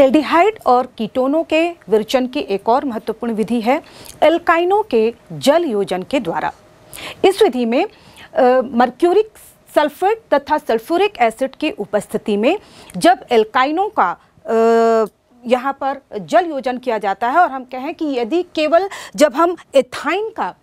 aldehyde और कीटोनों के विरचन की एक और महत्वपूर्ण विधि है एल्काइनों के जल योजन के द्वारा इस विधि में मर्क्यूरिक सल्फेट तथा सल्फ्यूरिक एसिड की उपस्थिति में जब एल्काइनों का आ, यहाँ पर जल योजन किया जाता है और हम कहें कि यदि केवल जब हम एथाइन का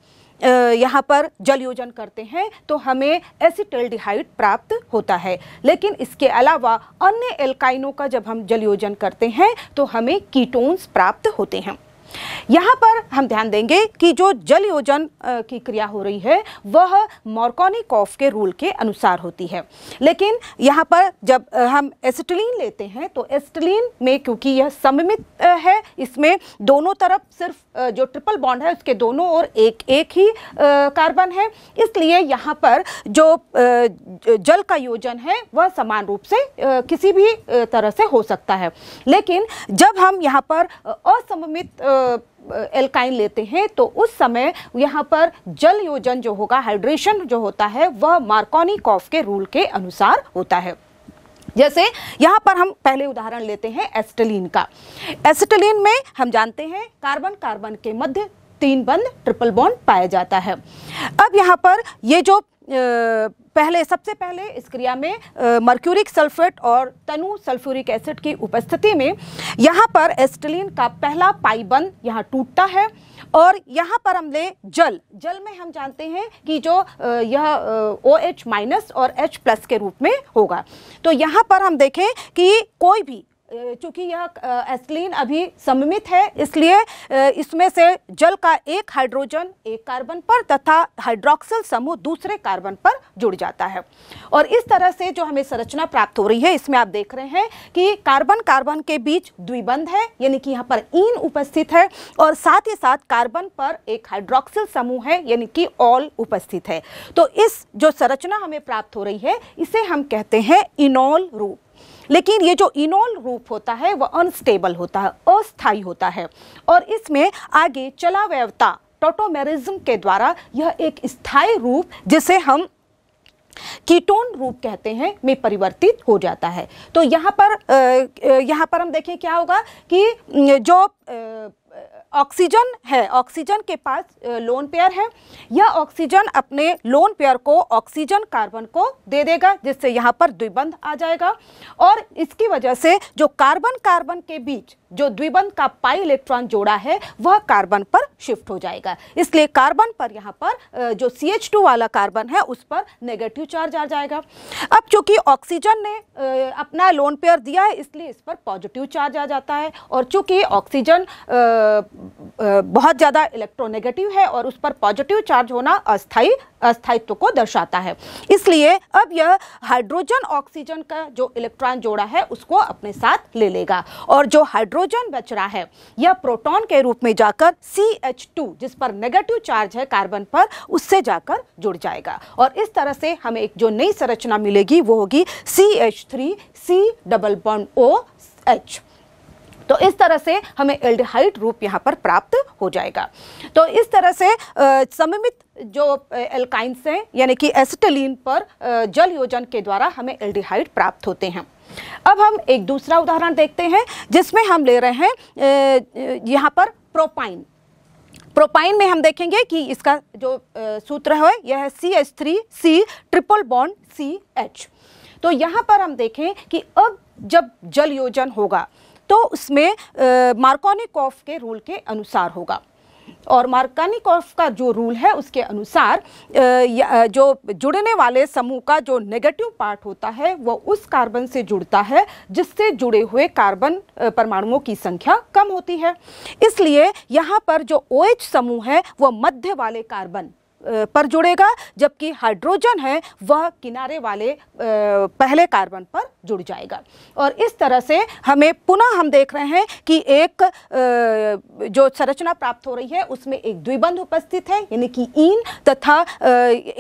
यहाँ पर जलयोजन करते हैं तो हमें एसिटल्डिहाइड प्राप्त होता है लेकिन इसके अलावा अन्य एल्काइनों का जब हम जलयोजन करते हैं तो हमें कीटोन्स प्राप्त होते हैं यहाँ पर हम ध्यान देंगे कि जो जल योजन की क्रिया हो रही है वह कॉफ के रूल के अनुसार होती है लेकिन यहाँ पर जब हम एस्टलिन लेते हैं तो एस्टलिन में क्योंकि यह सममित है इसमें दोनों तरफ सिर्फ जो ट्रिपल बॉन्ड है उसके दोनों ओर एक एक ही कार्बन है इसलिए यहाँ पर जो जल का योजन है वह समान रूप से किसी भी तरह से हो सकता है लेकिन जब हम यहाँ पर असममित एल्काइन लेते हैं तो उस समय यहाँ पर जल योजन जो होगा हाइड्रेशन जो होता है वह कॉफ के रूल के अनुसार होता है जैसे यहाँ पर हम पहले उदाहरण लेते हैं एस्टेलिन का एस्टलिन में हम जानते हैं कार्बन कार्बन के मध्य तीन बंद ट्रिपल बॉन्ड पाया जाता है अब यहाँ पर ये जो पहले सबसे पहले इस क्रिया में मर्क्यूरिक सल्फेट और तनु सल्फ्यूरिक एसिड की उपस्थिति में यहाँ पर एस्टलिन का पहला पाइबन यहाँ टूटता है और यहाँ पर हम ले जल जल में हम जानते हैं कि जो यह ओ एच माइनस और एच प्लस के रूप में होगा तो यहाँ पर हम देखें कि कोई भी चूँकि यह एस्क्लीन अभी सममित है इसलिए इसमें से जल का एक हाइड्रोजन एक कार्बन पर तथा हाइड्रोक्सिल समूह दूसरे कार्बन पर जुड़ जाता है और इस तरह से जो हमें संरचना प्राप्त हो रही है इसमें आप देख रहे हैं कि कार्बन कार्बन के बीच द्विबंध है यानी कि यहाँ पर ईन उपस्थित है और साथ ही साथ कार्बन पर एक हाइड्रोक्सिल समूह है यानी कि ऑल उपस्थित है तो इस जो संरचना हमें प्राप्त हो रही है इसे हम कहते हैं इनॉल रूप लेकिन ये जो इनोल रूप होता है वह अनस्टेबल होता है अस्थायी होता है और इसमें आगे चलावयता टोटोमेरिज्म के द्वारा यह एक स्थायी रूप जिसे हम कीटोन रूप कहते हैं में परिवर्तित हो जाता है तो यहाँ पर यहाँ पर हम देखें क्या होगा कि जो ऑक्सीजन है ऑक्सीजन के पास लोन पेयर है यह ऑक्सीजन अपने लोन पेयर को ऑक्सीजन कार्बन को दे देगा जिससे यहाँ पर द्विबंध आ जाएगा और इसकी वजह से जो कार्बन कार्बन के बीच जो द्विबंध का पाई इलेक्ट्रॉन जोड़ा है वह कार्बन पर शिफ्ट हो जाएगा इसलिए कार्बन पर यहाँ पर जो सी एच टू वाला कार्बन है उस पर नेगेटिव चार्ज आ जाएगा अब चूंकि ऑक्सीजन ने अपना लोन पेयर दिया है इसलिए इस पर पॉजिटिव चार्ज आ जाता है और चूंकि ऑक्सीजन बहुत ज़्यादा इलेक्ट्रोनेगेटिव है और उस पर पॉजिटिव चार्ज होना अस्थाई अस्थायित्व को दर्शाता है इसलिए अब यह हाइड्रोजन ऑक्सीजन का जो इलेक्ट्रॉन जोड़ा है उसको अपने साथ ले लेगा और जो हाइड्रो हाइड्रोजन बच रहा है यह प्रोटॉन के रूप में जाकर सी एच टू जिस पर नेगेटिव चार्ज है कार्बन पर उससे जाकर जुड़ जाएगा और इस तरह से हमें एक जो नई संरचना मिलेगी वो होगी C H three C double bond O H तो इस तरह से हमें एल्डिहाइड रूप यहाँ पर प्राप्त हो जाएगा तो इस तरह से सममित जो एल्काइंस हैं यानी कि एसिटिलीन पर जल योजन के द्वारा हमें एल्डिहाइड प्राप्त होते हैं अब हम एक दूसरा उदाहरण देखते हैं जिसमें हम ले रहे हैं यहाँ पर प्रोपाइन प्रोपाइन में हम देखेंगे कि इसका जो सूत्र है यह C H three C triple bond C H तो यहाँ पर हम देखें कि अब जब जल योजन होगा तो उसमें मार्कोनिकॉफ के रूल के अनुसार होगा और मार्कानिकॉफ का जो रूल है उसके अनुसार जो जुड़ने वाले समूह का जो नेगेटिव पार्ट होता है वो उस कार्बन से जुड़ता है जिससे जुड़े हुए कार्बन परमाणुओं की संख्या कम होती है इसलिए यहाँ पर जो ओ OH समूह है वह मध्य वाले कार्बन पर जुड़ेगा जबकि हाइड्रोजन है वह किनारे वाले पहले कार्बन पर जुड़ जाएगा और इस तरह से हमें पुनः हम देख रहे हैं कि एक जो संरचना प्राप्त हो रही है उसमें एक द्विबंध उपस्थित है यानी कि ईन तथा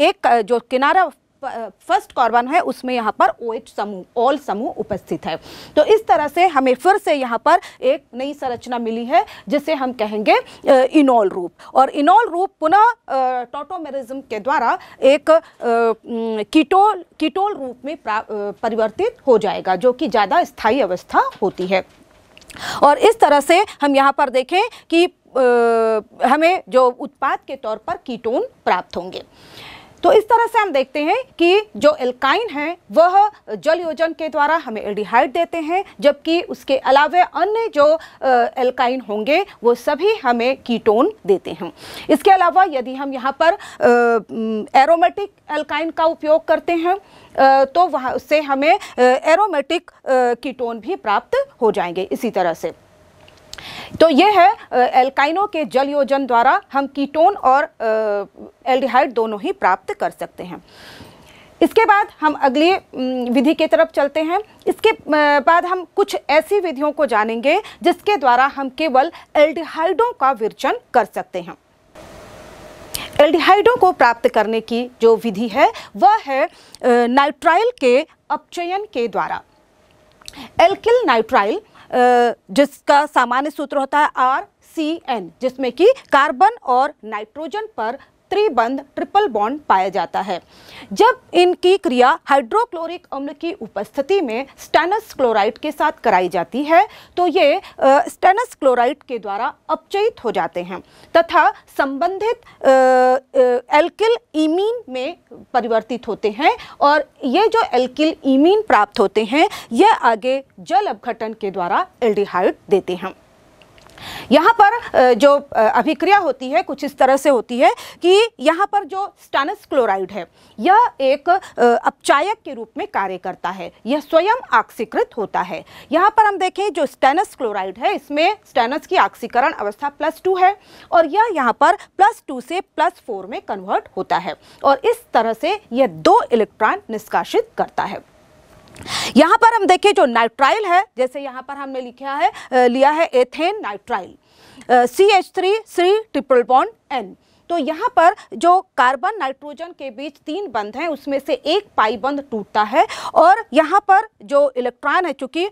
एक जो किनारा फर्स्ट कार्बन है उसमें यहाँ पर ओ OH समूह ऑल समूह उपस्थित है तो इस तरह से हमें फिर से यहाँ पर एक नई संरचना मिली है जिसे हम कहेंगे इनॉल रूप और इनॉल रूप पुनः टोटोमेरिज्म के द्वारा एक कीटोल कीटोल रूप में परिवर्तित हो जाएगा जो कि ज़्यादा स्थायी अवस्था होती है और इस तरह से हम यहाँ पर देखें कि हमें जो उत्पाद के तौर पर कीटोन प्राप्त होंगे तो इस तरह से हम देखते हैं कि जो एल्काइन है वह जल योजन के द्वारा हमें एल्डिहाइड देते हैं जबकि उसके अलावे अन्य जो एल्काइन होंगे वो सभी हमें कीटोन देते हैं इसके अलावा यदि हम यहाँ पर एरोमेटिक एल्काइन का उपयोग करते हैं तो वहाँ उससे हमें एरोमेटिक कीटोन भी प्राप्त हो जाएंगे इसी तरह से तो ये है एल्काइनों के जल योजन द्वारा हम कीटोन और एल्डिहाइड दोनों ही प्राप्त कर सकते हैं इसके बाद हम अगली विधि की तरफ चलते हैं इसके बाद हम कुछ ऐसी विधियों को जानेंगे जिसके द्वारा हम केवल एल्डिहाइडों का विरचन कर सकते हैं एल्डिहाइडों को प्राप्त करने की जो विधि है वह है नाइट्राइल के अपचयन के द्वारा एल्किल नाइट्राइल जिसका सामान्य सूत्र होता है आर सी एन जिसमें कि कार्बन और नाइट्रोजन पर त्रिबंध ट्रिपल बॉन्ड पाया जाता है जब इनकी क्रिया हाइड्रोक्लोरिक अम्ल की उपस्थिति में स्टेनस क्लोराइड के साथ कराई जाती है तो ये स्टेनस क्लोराइड के द्वारा अपचयित हो जाते हैं तथा संबंधित एल्किल इमीन में परिवर्तित होते हैं और ये जो एल्किल इमीन प्राप्त होते हैं यह आगे जल अपघटन के द्वारा एल्डिहाइड देते हैं यहाँ पर जो अभिक्रिया होती है कुछ इस तरह से होती है कि यहाँ पर जो स्टानस क्लोराइड है यह एक अपचायक के रूप में कार्य करता है यह स्वयं आक्सीकृत होता है यहाँ पर हम देखें जो स्टेनस क्लोराइड है इसमें स्टेनस की आक्सीकरण अवस्था प्लस टू है और यह यहाँ पर प्लस टू से प्लस फोर में कन्वर्ट होता है और इस तरह से यह दो इलेक्ट्रॉन निष्कासित करता है यहां पर हम देखें जो नाइट्राइल है जैसे यहां पर हमने लिखा है लिया है ethanenitrile C H three three triple bond N तो यहाँ पर जो कार्बन नाइट्रोजन के बीच तीन बंध हैं उसमें से एक पाई बंध टूटता है और यहाँ पर जो इलेक्ट्रॉन है चूँकि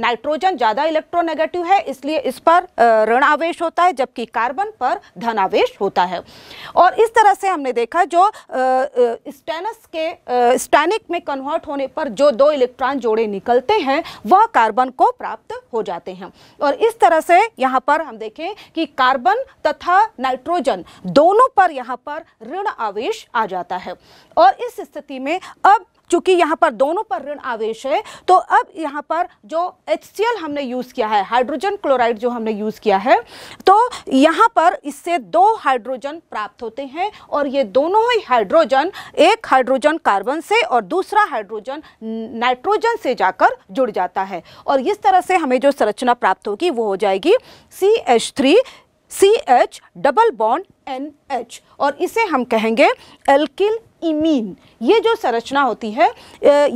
नाइट्रोजन ज़्यादा इलेक्ट्रोनेगेटिव है इसलिए इस पर ऋण आवेश होता है जबकि कार्बन पर धनावेश होता है और इस तरह से हमने देखा जो स्टेनस के स्टैनिक में कन्वर्ट होने पर जो दो इलेक्ट्रॉन जोड़े निकलते हैं वह कार्बन को प्राप्त हो जाते हैं और इस तरह से यहाँ पर हम देखें कि कार्बन तथा नाइट्रोजन दोनों पर यहाँ पर ऋण आवेश आ जाता है और इस स्थिति में अब चूंकि यहाँ पर दोनों पर ऋण आवेश है तो अब यहाँ पर जो एच हमने यूज़ किया है हाइड्रोजन क्लोराइड जो हमने यूज़ किया है तो यहाँ पर इससे दो हाइड्रोजन प्राप्त होते हैं और ये दोनों ही हाइड्रोजन एक हाइड्रोजन कार्बन से और दूसरा हाइड्रोजन नाइट्रोजन से जाकर जुड़ जाता है और इस तरह से हमें जो संरचना प्राप्त होगी वो हो जाएगी C H three C H double bond N H और इसे हम कहेंगे एल्किल इमीन ये जो संरचना होती है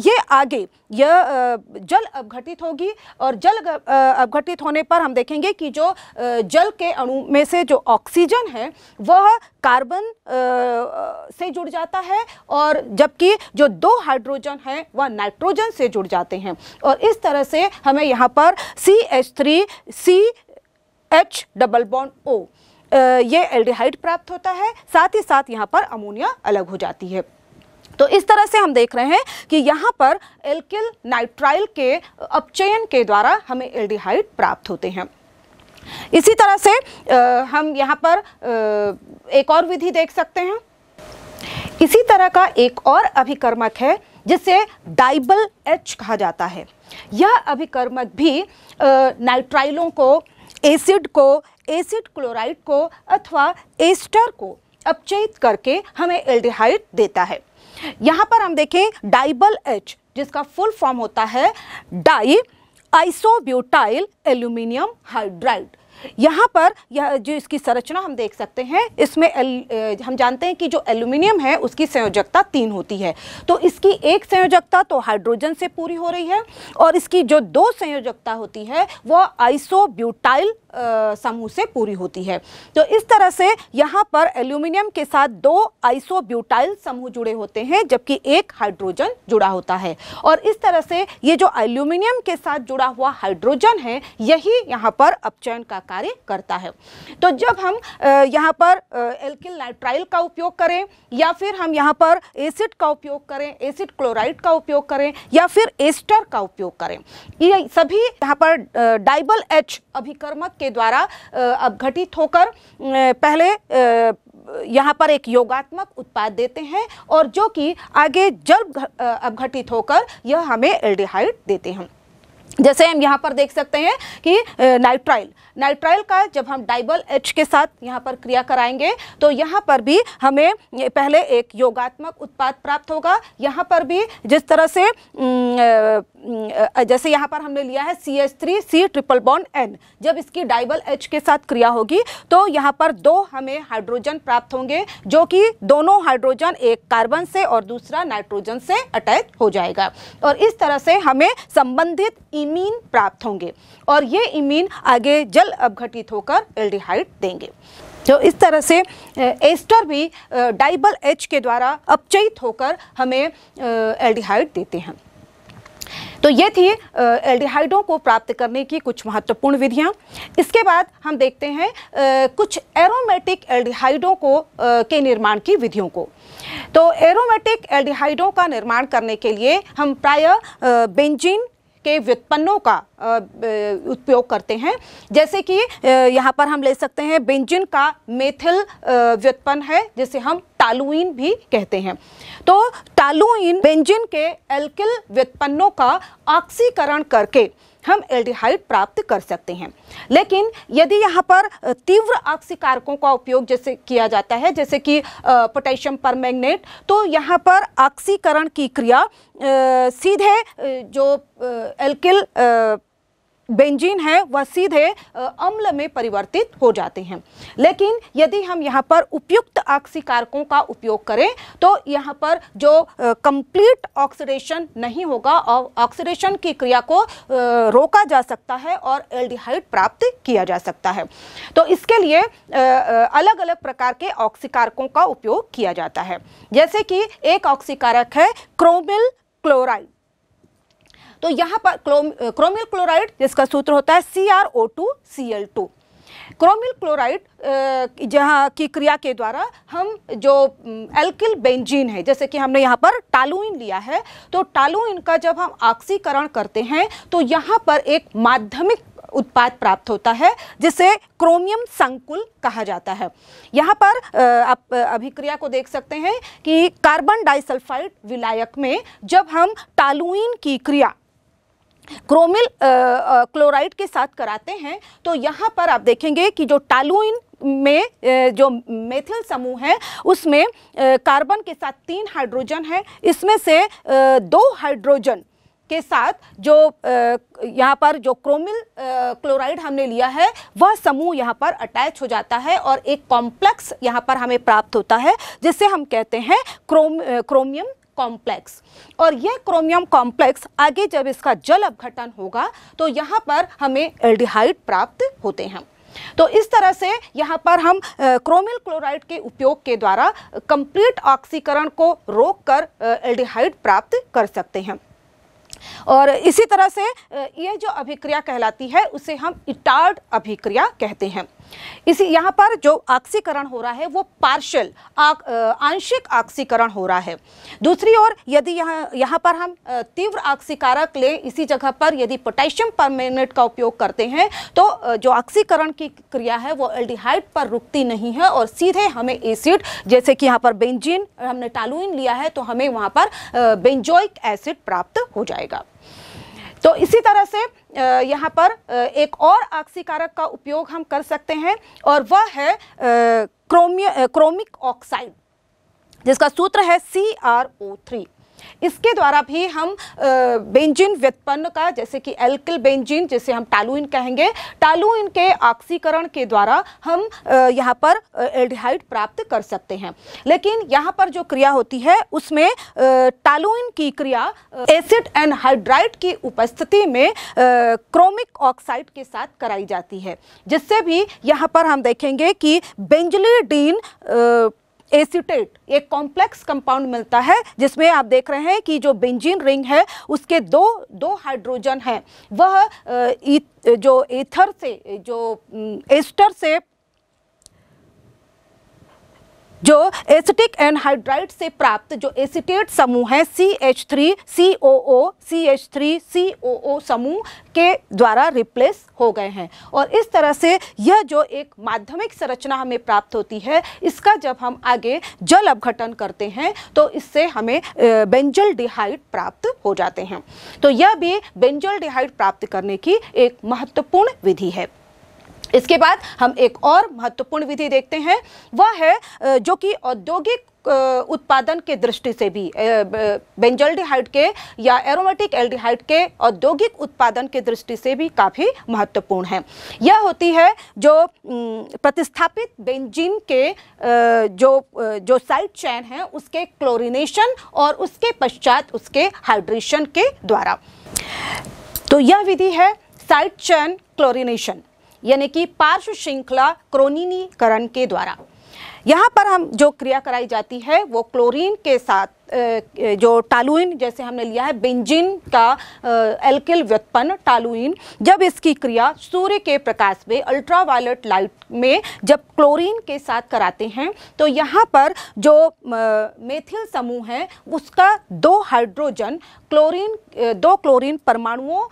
ये आगे यह जल अवघटित होगी और जल अवघटित होने पर हम देखेंगे कि जो जल के अणु में से जो ऑक्सीजन है वह कार्बन से जुड़ जाता है और जबकि जो दो हाइड्रोजन हैं वह नाइट्रोजन से जुड़ जाते हैं और इस तरह से हमें यहाँ पर C H three C H double bond O ये एल्डिहाइड प्राप्त होता है साथ ही साथ यहाँ पर अमोनिया अलग हो जाती है तो इस तरह से हम देख रहे हैं कि यहाँ पर एल्किल नाइट्राइल के अपचयन के द्वारा हमें एल्डिहाइड प्राप्त होते हैं इसी तरह से आ, हम यहाँ पर आ, एक और विधि देख सकते हैं इसी तरह का एक और अभिकर्मक है जिसे डाइबल एच कहा जाता है यह अभिकर्मक भी नाइट्राइलों को एसिड को एसिड क्लोराइड को अथवा एस्टर को अपचयित करके हमें एल्डिहाइड देता है यहाँ पर हम देखें डाइबल एच जिसका फुल फॉर्म होता है डाई आइसोब्यूटाइल एल्यूमिनियम हाइड्राइड यहाँ पर यह जो इसकी संरचना हम देख सकते हैं इसमें एल, हम जानते हैं कि जो एल्यूमिनियम है उसकी संयोजकता तीन होती है तो इसकी एक संयोजकता तो हाइड्रोजन से पूरी हो रही है और इसकी जो दो संयोजकता होती है वह आइसोब्यूटाइल समूह से पूरी होती है तो इस तरह से यहाँ पर एल्यूमिनियम के साथ दो आइसोब्यूटाइल समूह जुड़े होते हैं जबकि एक हाइड्रोजन जुड़ा होता है और इस तरह से ये जो एल्यूमिनियम के साथ जुड़ा हुआ हाइड्रोजन है यही यहाँ पर अपचयन का कार्य करता है तो जब हम यहाँ पर एल्किल नाइट्राइल का उपयोग करें या फिर हम यहाँ पर एसिड का उपयोग करें एसिड क्लोराइड का उपयोग करें या फिर एस्टर का उपयोग करें ये सभी यहाँ पर डाइबल एच अभिकर्मक के द्वारा अवघटित होकर पहले यहाँ पर एक योगात्मक उत्पाद देते हैं और जो कि आगे जल अवघटित होकर यह हमें एल्डिहाइड देते हैं जैसे हम यहाँ पर देख सकते हैं कि नाइट्राइल नाइट्राइल का जब हम डाइबल एच के साथ यहाँ पर क्रिया कराएंगे तो यहाँ पर भी हमें पहले एक योगात्मक उत्पाद प्राप्त होगा यहाँ पर भी जिस तरह से जैसे यहाँ पर हमने लिया है C H three C triple bond N जब इसकी डाइबल एच के साथ क्रिया होगी तो यहाँ पर दो हमें हाइड्रोजन प्राप्त होंगे जो कि दोनों हाइड्रोजन एक कार्बन से और दूसरा नाइट्रोजन से अटैच हो जाएगा और इस तरह से हमें संबंधित इमीन प्राप्त होंगे और ये इमीन आगे जल अपघटित होकर एल्डिहाइड देंगे तो इस तरह से एस्टर भी डाइबल एच के द्वारा अपचयित होकर हमें एल्डिहाइड देते हैं तो ये थी एल्डिहाइडों को प्राप्त करने की कुछ महत्वपूर्ण विधियाँ इसके बाद हम देखते हैं आ, कुछ एरोमेटिक एल्डिहाइडों को आ, के निर्माण की विधियों को तो एरोमेटिक एल्डिहाइडों का निर्माण करने के लिए हम प्राय बेंजीन के व्युत्पन्नों का उपयोग करते हैं जैसे कि यहाँ पर हम ले सकते हैं बेंजिन का मेथिल व्युत्पन्न है जिसे हम टालुइन भी कहते हैं तो टालुइन बेंजिन के एल्किल व्युत्पन्नों का ऑक्सीकरण करके हम एल्डिहाइड प्राप्त कर सकते हैं लेकिन यदि यहाँ पर तीव्र ऑक्सीकारकों का उपयोग जैसे किया जाता है जैसे कि पोटेशियम पर तो यहाँ पर ऑक्सीकरण की क्रिया सीधे जो एल्किल बेंजीन है वह सीधे अम्ल में परिवर्तित हो जाते हैं लेकिन यदि हम यहाँ पर उपयुक्त आक्सी कारकों का उपयोग करें तो यहाँ पर जो कंप्लीट ऑक्सीडेशन नहीं होगा और ऑक्सीडेशन की क्रिया को रोका जा सकता है और एल्डिहाइड प्राप्त किया जा सकता है तो इसके लिए अलग अलग प्रकार के ऑक्सीकारकों का उपयोग किया जाता है जैसे कि एक ऑक्सीकारक है क्रोमिल क्लोराइड तो यहाँ पर क्रोमिल क्लोराइड जिसका सूत्र होता है C R O two C L two chromyl chloride जहाँ की क्रिया के द्वारा हम जो एल्किल बेंजीन है जैसे कि हमने यहाँ पर टालुइन लिया है तो टालुइन का जब हम ऑक्सीकरण करते हैं तो यहाँ पर एक माध्यमिक उत्पाद प्राप्त होता है जिसे क्रोमियम संकुल कहा जाता है यहाँ पर आप अभिक्रिया को देख सकते हैं कि कार्बन डाइसल्फाइड विलायक में जब हम टालुइन की क्रिया क्रोमिल क्लोराइड uh, uh, के साथ कराते हैं तो यहाँ पर आप देखेंगे कि जो टालुइन में uh, जो मेथिल समूह है उसमें कार्बन के साथ तीन हाइड्रोजन है इसमें से दो हाइड्रोजन के साथ जो यहाँ पर जो क्रोमिल क्लोराइड हमने लिया है वह समूह यहाँ पर अटैच हो जाता है और एक कॉम्प्लेक्स यहाँ पर हमें प्राप्त होता है जिसे हम कहते हैं क्रोम क्रोमियम कॉम्प्लेक्स और यह क्रोमियम कॉम्प्लेक्स आगे जब इसका जल अपघटन होगा तो यहाँ पर हमें एल्डिहाइड प्राप्त होते हैं तो इस तरह से यहाँ पर हम क्रोमिल क्लोराइड के उपयोग के द्वारा कंप्लीट ऑक्सीकरण को रोककर एल्डिहाइड प्राप्त कर सकते हैं और इसी तरह से यह जो अभिक्रिया कहलाती है उसे हम इटार्ड अभिक्रिया कहते हैं इसी यहाँ पर जो ऑक्सीकरण हो रहा है वो पार्शल आंशिक ऑक्सीकरण हो रहा है दूसरी ओर यदि यहाँ यहाँ पर हम तीव्र ऑक्सीकारक ले इसी जगह पर यदि पोटेशियम परमेनेट का उपयोग करते हैं तो जो ऑक्सीकरण की क्रिया है वो एल्डिहाइड पर रुकती नहीं है और सीधे हमें एसिड जैसे कि यहाँ पर बेंजिन हमने टालुइन लिया है तो हमें वहाँ पर बेंजोइक एसिड प्राप्त हो जाएगा तो इसी तरह से यहाँ पर एक और आक्सीकारक का उपयोग हम कर सकते हैं और वह है क्रोमिय क्रोमिक ऑक्साइड जिसका सूत्र है सी आर ओ थ्री इसके द्वारा भी हम बेंजिन व्युत्पन्न का जैसे कि एल्किल बेंजिन जैसे हम टालुइन कहेंगे टालुइन के ऑक्सीकरण के द्वारा हम यहाँ पर एल्डिहाइड प्राप्त कर सकते हैं लेकिन यहाँ पर जो क्रिया होती है उसमें टालुइन की क्रिया एसिड एंड हाइड्राइड की उपस्थिति में क्रोमिक ऑक्साइड के साथ कराई जाती है जिससे भी यहाँ पर हम देखेंगे कि बेंजलीडीन एसीटेट एक कॉम्प्लेक्स कंपाउंड मिलता है जिसमें आप देख रहे हैं कि जो बेंजीन रिंग है उसके दो दो हाइड्रोजन हैं वह जो एथर से जो एस्टर से जो एसिटिक एनहाइड्राइड से प्राप्त जो एसिटेट समूह है C H three C O O C H three C O O समूह के द्वारा रिप्लेस हो गए हैं और इस तरह से यह जो एक माध्यमिक संरचना हमें प्राप्त होती है इसका जब हम आगे जल अवघटन करते हैं तो इससे हमें बेंजल डिहाइड प्राप्त हो जाते हैं तो यह भी बेंजल डिहाइड प्राप्त करने की एक महत्वपूर्ण विधि है इसके बाद हम एक और महत्वपूर्ण विधि देखते हैं वह है जो कि औद्योगिक उत्पादन के दृष्टि से भी बेंजल्डिहाइड के या एरोमेटिक एल्डिहाइड के औद्योगिक उत्पादन के दृष्टि से भी काफ़ी महत्वपूर्ण है यह होती है जो प्रतिस्थापित बेंजीन के जो जो साइड चैन है उसके क्लोरिनेशन और उसके पश्चात उसके हाइड्रेशन के द्वारा तो यह विधि है साइड चैन क्लोरिनेशन यानी कि पार्श्व श्रृंखला क्रोनिनीकरण के द्वारा यहाँ पर हम जो क्रिया कराई जाती है वो क्लोरीन के साथ जो टालुइन जैसे हमने लिया है बेंजिन का एल्किल व्युत्पन्न टालुइन जब इसकी क्रिया सूर्य के प्रकाश में अल्ट्रावायलेट लाइट में जब क्लोरीन के साथ कराते हैं तो यहाँ पर जो मेथिल समूह है उसका दो हाइड्रोजन क्लोरीन दो क्लोरीन परमाणुओं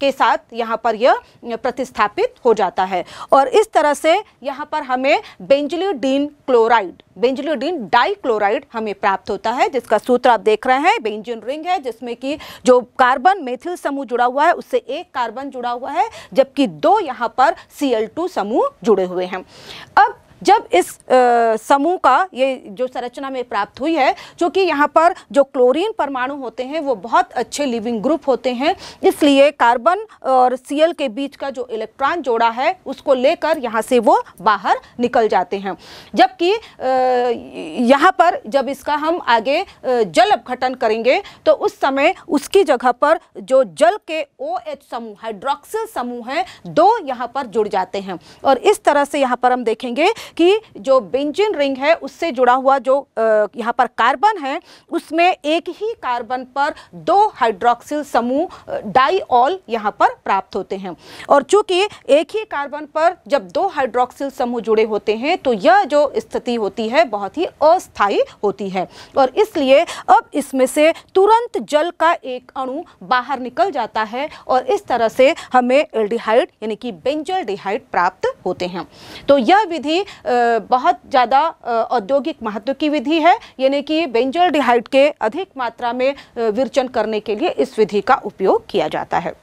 के साथ यहाँ पर यह प्रतिस्थापित हो जाता है और इस तरह से यहाँ पर हमें बेंजलिडीन क्लोराइड बेंजलिडीन डाइक्लोराइड हमें प्राप्त होता है जिसका सूत्र आप देख रहे हैं बेंजिन रिंग है जिसमें कि जो कार्बन मेथिल समूह जुड़ा हुआ है उससे एक कार्बन जुड़ा हुआ है जबकि दो यहाँ पर सी समूह जुड़े हुए हैं अब जब इस समूह का ये जो संरचना में प्राप्त हुई है चूँकि यहाँ पर जो क्लोरीन परमाणु होते हैं वो बहुत अच्छे लिविंग ग्रुप होते हैं इसलिए कार्बन और सीएल के बीच का जो इलेक्ट्रॉन जोड़ा है उसको लेकर यहाँ से वो बाहर निकल जाते हैं जबकि यहाँ पर जब इसका हम आगे जल अपघटन करेंगे तो उस समय उसकी जगह पर जो जल के ओ एच समूह हाइड्रोक्सिल समूह हैं दो यहाँ पर जुड़ जाते हैं और इस तरह से यहाँ पर हम देखेंगे कि जो बेंजिन रिंग है उससे जुड़ा हुआ जो यहाँ पर कार्बन है उसमें एक ही कार्बन पर दो हाइड्रोक्सिल समूह डाईऑल यहाँ पर प्राप्त होते हैं और चूंकि एक ही कार्बन पर जब दो हाइड्रोक्सिल समूह जुड़े होते हैं तो यह जो स्थिति होती है बहुत ही अस्थायी होती है और इसलिए अब इसमें से तुरंत जल का एक अणु बाहर निकल जाता है और इस तरह से हमें एल्डिहाइड यानी कि बेंजल डिहाइड प्राप्त होते हैं तो यह विधि बहुत ज़्यादा औद्योगिक महत्व की विधि है यानी कि बेंजल डिहाइट के अधिक मात्रा में विरचन करने के लिए इस विधि का उपयोग किया जाता है